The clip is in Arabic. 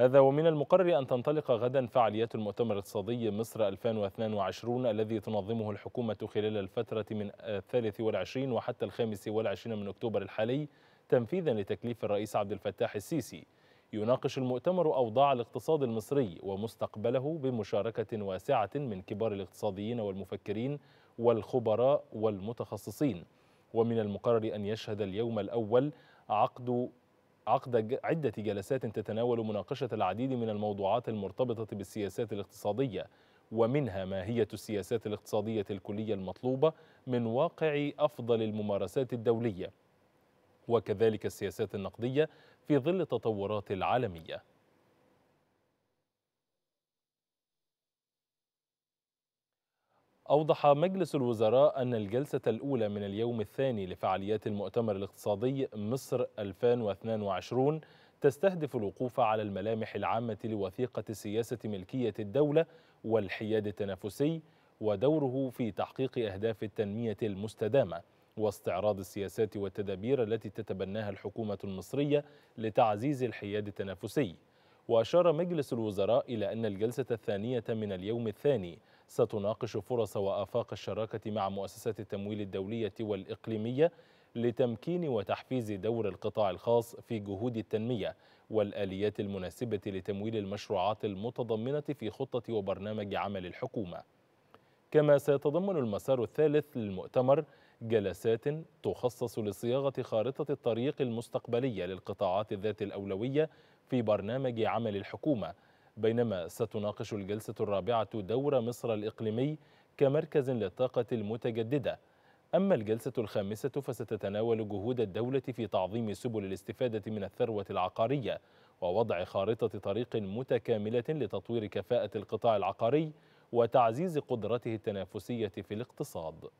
هذا ومن المقرر أن تنطلق غدا فعاليات المؤتمر الاقتصادي مصر 2022 الذي تنظمه الحكومة خلال الفترة من الثالث والعشرين وحتى الخامس والعشرين من أكتوبر الحالي تنفيذا لتكليف الرئيس عبد الفتاح السيسي يناقش المؤتمر أوضاع الاقتصاد المصري ومستقبله بمشاركة واسعة من كبار الاقتصاديين والمفكرين والخبراء والمتخصصين ومن المقرر أن يشهد اليوم الأول عقد عقد عدة جلسات تتناول مناقشة العديد من الموضوعات المرتبطة بالسياسات الاقتصادية ومنها ماهية السياسات الاقتصادية الكلية المطلوبة من واقع أفضل الممارسات الدولية وكذلك السياسات النقدية في ظل التطورات العالمية أوضح مجلس الوزراء أن الجلسة الأولى من اليوم الثاني لفعاليات المؤتمر الاقتصادي مصر 2022 تستهدف الوقوف على الملامح العامة لوثيقة سياسة ملكية الدولة والحياد التنافسي ودوره في تحقيق أهداف التنمية المستدامة واستعراض السياسات والتدابير التي تتبناها الحكومة المصرية لتعزيز الحياد التنافسي وأشار مجلس الوزراء إلى أن الجلسة الثانية من اليوم الثاني ستناقش فرص وآفاق الشراكة مع مؤسسات التمويل الدولية والإقليمية لتمكين وتحفيز دور القطاع الخاص في جهود التنمية والآليات المناسبة لتمويل المشروعات المتضمنة في خطة وبرنامج عمل الحكومة كما سيتضمن المسار الثالث للمؤتمر جلسات تخصص لصياغة خارطة الطريق المستقبلية للقطاعات ذات الأولوية في برنامج عمل الحكومة بينما ستناقش الجلسة الرابعة دور مصر الإقليمي كمركز للطاقة المتجددة أما الجلسة الخامسة فستتناول جهود الدولة في تعظيم سبل الاستفادة من الثروة العقارية ووضع خارطة طريق متكاملة لتطوير كفاءة القطاع العقاري وتعزيز قدرته التنافسية في الاقتصاد